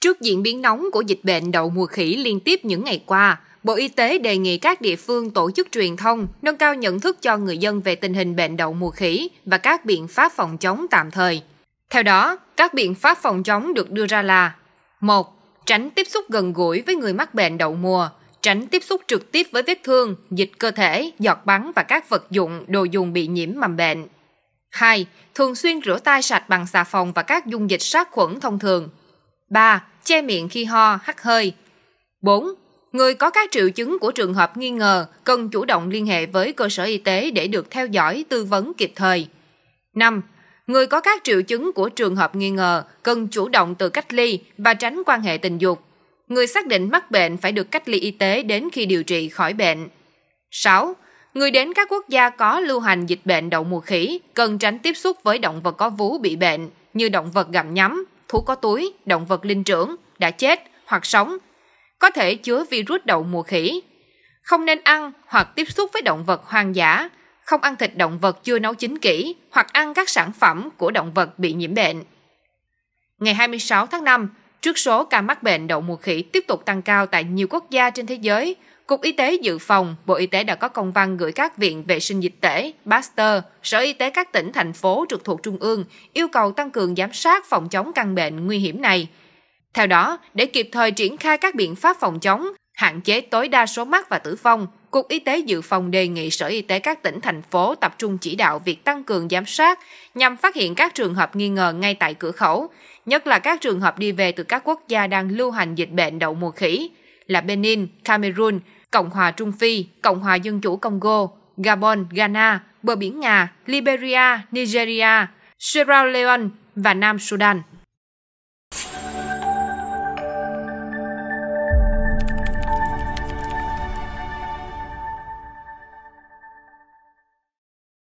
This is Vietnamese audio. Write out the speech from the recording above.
Trước diễn biến nóng của dịch bệnh đậu mùa khỉ liên tiếp những ngày qua, Bộ Y tế đề nghị các địa phương tổ chức truyền thông, nâng cao nhận thức cho người dân về tình hình bệnh đậu mùa khỉ và các biện pháp phòng chống tạm thời. Theo đó, các biện pháp phòng chống được đưa ra là 1. Tránh tiếp xúc gần gũi với người mắc bệnh đậu mùa, tránh tiếp xúc trực tiếp với vết thương, dịch cơ thể, giọt bắn và các vật dụng, đồ dùng bị nhiễm mầm bệnh. 2. Thường xuyên rửa tay sạch bằng xà phòng và các dung dịch sát khuẩn thông thường, 3. Che miệng khi ho, hắt hơi. 4. Người có các triệu chứng của trường hợp nghi ngờ cần chủ động liên hệ với cơ sở y tế để được theo dõi, tư vấn kịp thời. 5. Người có các triệu chứng của trường hợp nghi ngờ cần chủ động tự cách ly và tránh quan hệ tình dục. Người xác định mắc bệnh phải được cách ly y tế đến khi điều trị khỏi bệnh. 6. Người đến các quốc gia có lưu hành dịch bệnh đậu mùa khỉ cần tránh tiếp xúc với động vật có vú bị bệnh như động vật gặm nhắm, thú có túi, động vật linh trưởng, đã chết hoặc sống, có thể chứa virus đậu mùa khỉ. Không nên ăn hoặc tiếp xúc với động vật hoang dã, không ăn thịt động vật chưa nấu chín kỹ hoặc ăn các sản phẩm của động vật bị nhiễm bệnh. Ngày 26 tháng 5, trước số ca mắc bệnh đậu mùa khỉ tiếp tục tăng cao tại nhiều quốc gia trên thế giới, Cục Y tế Dự phòng, Bộ Y tế đã có công văn gửi các viện vệ sinh dịch tễ, Pasteur, Sở Y tế các tỉnh, thành phố trực thuộc Trung ương yêu cầu tăng cường giám sát phòng chống căn bệnh nguy hiểm này. Theo đó, để kịp thời triển khai các biện pháp phòng chống, hạn chế tối đa số mắc và tử vong, Cục Y tế Dự phòng đề nghị Sở Y tế các tỉnh, thành phố tập trung chỉ đạo việc tăng cường giám sát nhằm phát hiện các trường hợp nghi ngờ ngay tại cửa khẩu, nhất là các trường hợp đi về từ các quốc gia đang lưu hành dịch bệnh đậu mùa khỉ là Benin, Cameroon, Cộng hòa Trung Phi, Cộng hòa Dân chủ Congo, Gabon, Ghana, bờ biển Nga, Liberia, Nigeria, Sierra Leone và Nam Sudan.